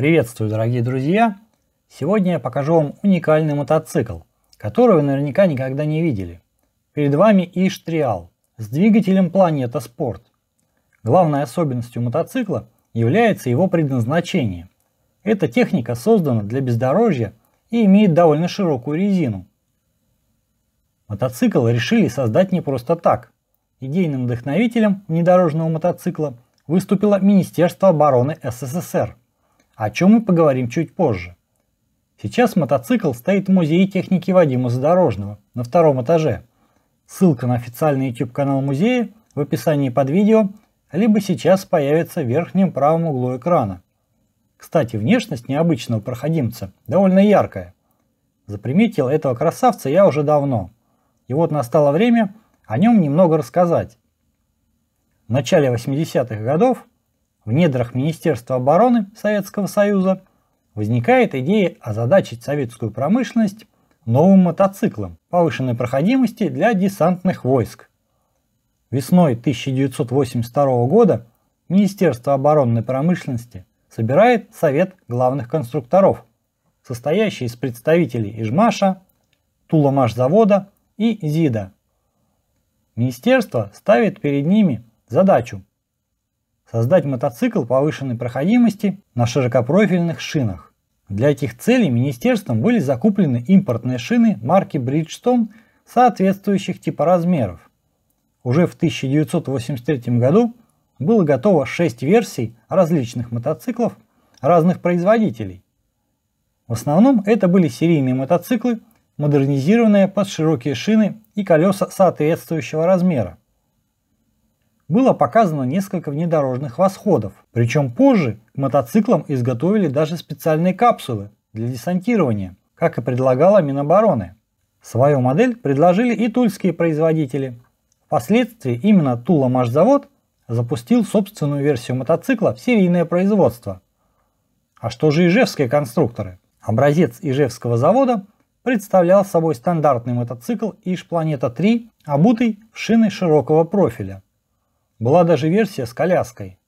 Приветствую, дорогие друзья! Сегодня я покажу вам уникальный мотоцикл, который вы наверняка никогда не видели. Перед вами Иштриал с двигателем Планета Спорт. Главной особенностью мотоцикла является его предназначение. Эта техника создана для бездорожья и имеет довольно широкую резину. Мотоцикл решили создать не просто так. Идейным вдохновителем внедорожного мотоцикла выступило Министерство обороны СССР – о чем мы поговорим чуть позже. Сейчас мотоцикл стоит в музее техники Вадима Задорожного на втором этаже. Ссылка на официальный YouTube канал музея в описании под видео, либо сейчас появится в верхнем правом углу экрана. Кстати, внешность необычного проходимца довольно яркая. Заприметил этого красавца я уже давно. И вот настало время о нем немного рассказать. В начале 80-х годов в недрах Министерства обороны Советского Союза возникает идея озадачить советскую промышленность новым мотоциклом повышенной проходимости для десантных войск. Весной 1982 года Министерство оборонной промышленности собирает Совет главных конструкторов, состоящий из представителей Ижмаша, Туломашзавода и ЗИДа. Министерство ставит перед ними задачу создать мотоцикл повышенной проходимости на широкопрофильных шинах. Для этих целей министерством были закуплены импортные шины марки Bridgestone соответствующих типоразмеров. Уже в 1983 году было готово 6 версий различных мотоциклов разных производителей. В основном это были серийные мотоциклы, модернизированные под широкие шины и колеса соответствующего размера было показано несколько внедорожных восходов. Причем позже к мотоциклам изготовили даже специальные капсулы для десантирования, как и предлагала Минобороны. Свою модель предложили и тульские производители. Впоследствии именно Тула-Машзавод запустил собственную версию мотоцикла в серийное производство. А что же ижевские конструкторы? Образец ижевского завода представлял собой стандартный мотоцикл Иж Планета 3, обутый в шины широкого профиля – была даже версия с коляской.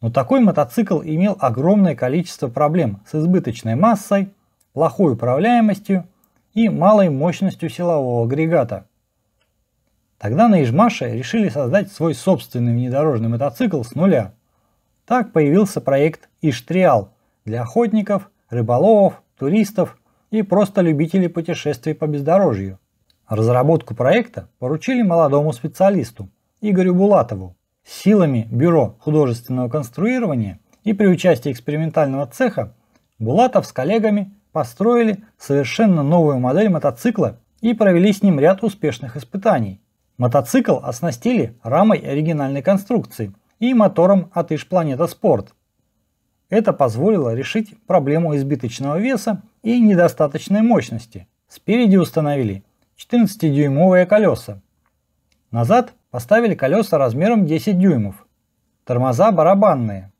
Но такой мотоцикл имел огромное количество проблем с избыточной массой, плохой управляемостью и малой мощностью силового агрегата. Тогда на Ижмаше решили создать свой собственный внедорожный мотоцикл с нуля. Так появился проект Иштриал для охотников, рыболовов, туристов и просто любителей путешествий по бездорожью. Разработку проекта поручили молодому специалисту, Игорю Булатову. Силами Бюро художественного конструирования и при участии экспериментального цеха Булатов с коллегами построили совершенно новую модель мотоцикла и провели с ним ряд успешных испытаний. Мотоцикл оснастили рамой оригинальной конструкции и мотором от Иш Планета Спорт. Это позволило решить проблему избыточного веса и недостаточной мощности. Спереди установили 14-дюймовые колеса. Назад Поставили колеса размером 10 дюймов. Тормоза барабанные.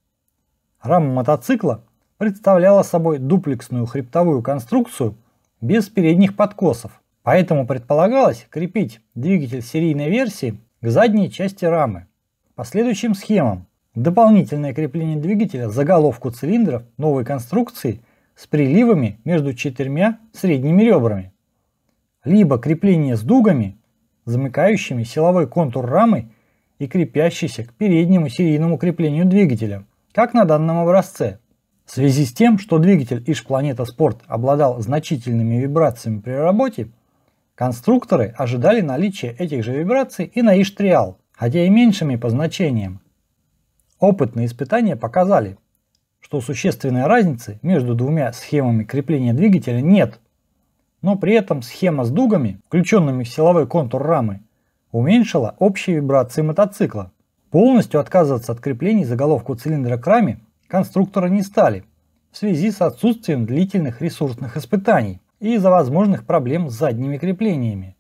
Рама мотоцикла представляла собой дуплексную хребтовую конструкцию без передних подкосов, поэтому предполагалось крепить двигатель серийной версии к задней части рамы. По следующим схемам дополнительное крепление двигателя за головку цилиндров новой конструкции с приливами между четырьмя средними ребрами, либо крепление с дугами замыкающими силовой контур рамы и крепящейся к переднему серийному креплению двигателя, как на данном образце. В связи с тем, что двигатель Иж-Планета Спорт обладал значительными вибрациями при работе, конструкторы ожидали наличия этих же вибраций и на Иж-Триал, хотя и меньшими по значениям. Опытные испытания показали, что существенной разницы между двумя схемами крепления двигателя нет – но при этом схема с дугами, включенными в силовой контур рамы, уменьшила общие вибрации мотоцикла. Полностью отказываться от креплений заголовку цилиндра к раме конструкторы не стали в связи с отсутствием длительных ресурсных испытаний и из-за возможных проблем с задними креплениями.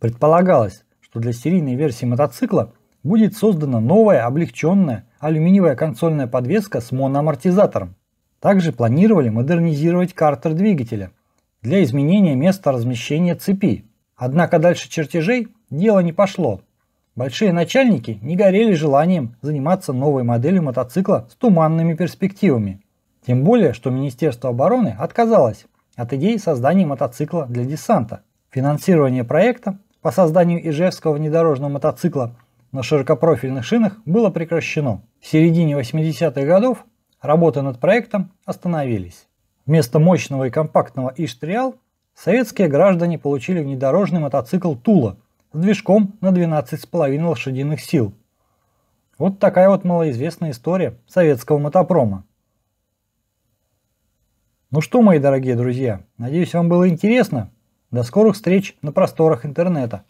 Предполагалось, что для серийной версии мотоцикла будет создана новая облегченная алюминиевая консольная подвеска с моноамортизатором. Также планировали модернизировать картер двигателя – для изменения места размещения цепи. Однако дальше чертежей дело не пошло. Большие начальники не горели желанием заниматься новой моделью мотоцикла с туманными перспективами. Тем более, что Министерство обороны отказалось от идеи создания мотоцикла для десанта. Финансирование проекта по созданию Ижевского внедорожного мотоцикла на широкопрофильных шинах было прекращено. В середине 80-х годов работы над проектом остановились. Вместо мощного и компактного Иштриал советские граждане получили внедорожный мотоцикл Тула с движком на 12,5 лошадиных сил. Вот такая вот малоизвестная история советского мотопрома. Ну что, мои дорогие друзья, надеюсь, вам было интересно. До скорых встреч на просторах интернета.